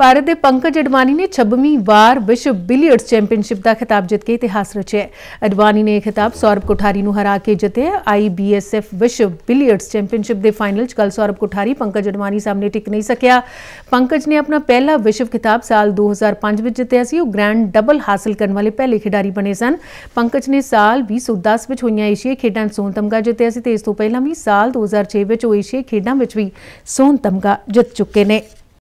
ਭਾਰਤ ਦੇ ਪੰਕਜ ਅਡਵਾਨੀ ਨੇ 26ਵੀਂ ਵਾਰ ਵਿਸ਼ਵ ਬਿਲੀਅਰਡਸ ਚੈਂਪੀਅਨਸ਼ਿਪ ਦਾ ਖਿਤਾਬ ਜਿੱਤ ਕੇ ਇਤਿਹਾਸ ਰਚਿਆ ਹੈ ਅਡਵਾਨੀ ਨੇ ਇਹ ਖਿਤਾਬ ਸੌਰਭ ਕੋਠਾਰੀ ਨੂੰ ਹਰਾ ਕੇ ਜਿੱਤਿਆ ਆਈਬੀਐਸਐਫ ਵਿਸ਼ਵ ਬਿਲੀਅਰਡਸ ਚੈਂਪੀਅਨਸ਼ਿਪ ਦੇ ਫਾਈਨਲ 'ਚ ਕੱਲ ਸੌਰਭ ਕੋਠਾਰੀ ਪੰਕਜ ਅਡਵਾਨੀ ਸਾਹਮਣੇ ਟਿਕ ਨਹੀਂ ਸਕਿਆ ਪੰਕਜ ਨੇ ਆਪਣਾ ਪਹਿਲਾ ਵਿਸ਼ਵ ਖਿਤਾਬ ਸਾਲ 2005 ਵਿੱਚ ਜਿੱਤਿਆ ਸੀ ਉਹ ਗ੍ਰੈਂਡ ਡਬਲ ਹਾਸਲ ਕਰਨ ਵਾਲੇ ਪਹਿਲੇ ਖਿਡਾਰੀ ਬਣੇ ਸਨ ਪੰਕਜ ਨੇ ਸਾਲ 2010 ਵਿੱਚ ਹੋਈਆਂ ਏਸ਼ੀਆ ਖੇਡਾਂ ਸੋਨ ਤਮਗਾ ਜਿੱਤਿਆ ਸੀ ਤੇ ਇਸ ਤੋਂ ਪਹਿਲਾਂ ਵੀ ਸਾਲ 2006 ਵਿੱਚ ਉਹ ਖੇਡਾਂ ਵਿੱਚ ਵੀ ਸੋਨ ਤਮਗਾ ਜਿੱਤ ਚੁੱਕੇ ਨੇ